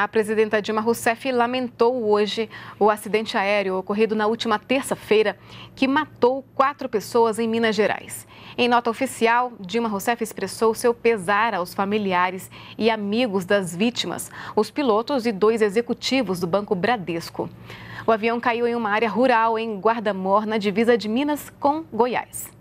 A presidenta Dilma Rousseff lamentou hoje o acidente aéreo ocorrido na última terça-feira, que matou quatro pessoas em Minas Gerais. Em nota oficial, Dilma Rousseff expressou seu pesar aos familiares e amigos das vítimas, os pilotos e dois executivos do Banco Bradesco. O avião caiu em uma área rural em Guardamor, na divisa de Minas com Goiás.